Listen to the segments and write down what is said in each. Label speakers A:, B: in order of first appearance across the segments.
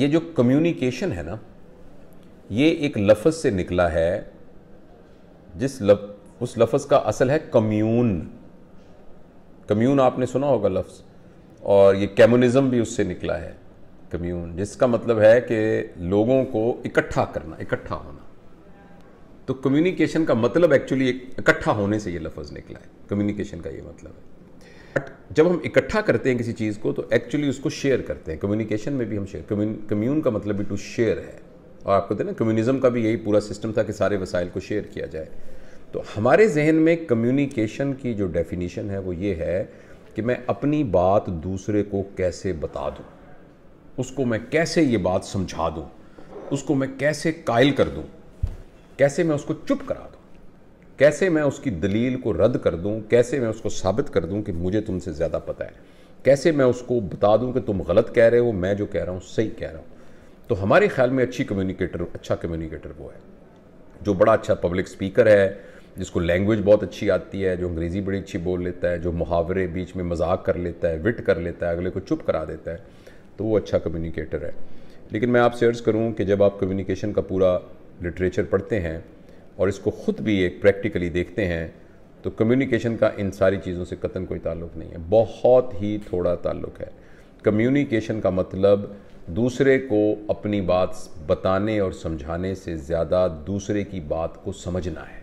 A: ये जो कम्युनिकेशन है ना ये एक लफज से निकला है जिस लफ उस लफज का असल है कम्यून कम्यून आपने सुना होगा लफ्ज़ और ये कम्युनिज़्म भी उससे निकला है कम्यून जिसका मतलब है कि लोगों को इकट्ठा करना इकट्ठा होना तो कम्युनिकेशन का मतलब एक्चुअली इकट्ठा होने से ये लफज निकला है कम्युनिकेशन का ये मतलब है जब हम इकट्ठा करते हैं किसी चीज़ को तो एक्चुअली उसको शेयर करते हैं कम्युनिकेशन में भी हम शेयर कम्यून कम्यून का मतलब भी टू शेयर है और आपको देना कम्युनिज्म का भी यही पूरा सिस्टम था कि सारे वसाइल को शेयर किया जाए तो हमारे जहन में कम्युनिकेशन की जो डेफिनीशन है वो ये है कि मैं अपनी बात दूसरे को कैसे बता दूँ उसको मैं कैसे ये बात समझा दूँ उसको मैं कैसे कायल कर दूँ कैसे मैं उसको चुप करा दूँ कैसे मैं उसकी दलील को रद्द कर दूं कैसे मैं उसको साबित कर दूं कि मुझे तुमसे ज़्यादा पता है कैसे मैं उसको बता दूं कि तुम गलत कह रहे हो मैं जो कह रहा हूँ सही कह रहा हूँ तो हमारे ख्याल में अच्छी कम्युनिकेटर अच्छा कम्युनिकेटर वो है जो बड़ा अच्छा पब्लिक स्पीकर है जिसको लैंग्वेज बहुत अच्छी आती है जो अंग्रेज़ी बड़ी अच्छी बोल लेता है जो मुहावरे बीच में मजाक कर लेता है विट कर लेता है अगले को चुप करा देता है तो वो अच्छा कम्युनिकेटर है लेकिन मैं आपसे अर्ज़ करूँ कि जब आप कम्युनिकेशन का पूरा लिटरेचर पढ़ते हैं और इसको ख़ुद भी एक प्रैक्टिकली देखते हैं तो कम्युनिकेशन का इन सारी चीज़ों से कतन कोई ताल्लुक नहीं है बहुत ही थोड़ा ताल्लुक है कम्युनिकेशन का मतलब दूसरे को अपनी बात बताने और समझाने से ज़्यादा दूसरे की बात को समझना है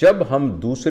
A: जब हम दूसरे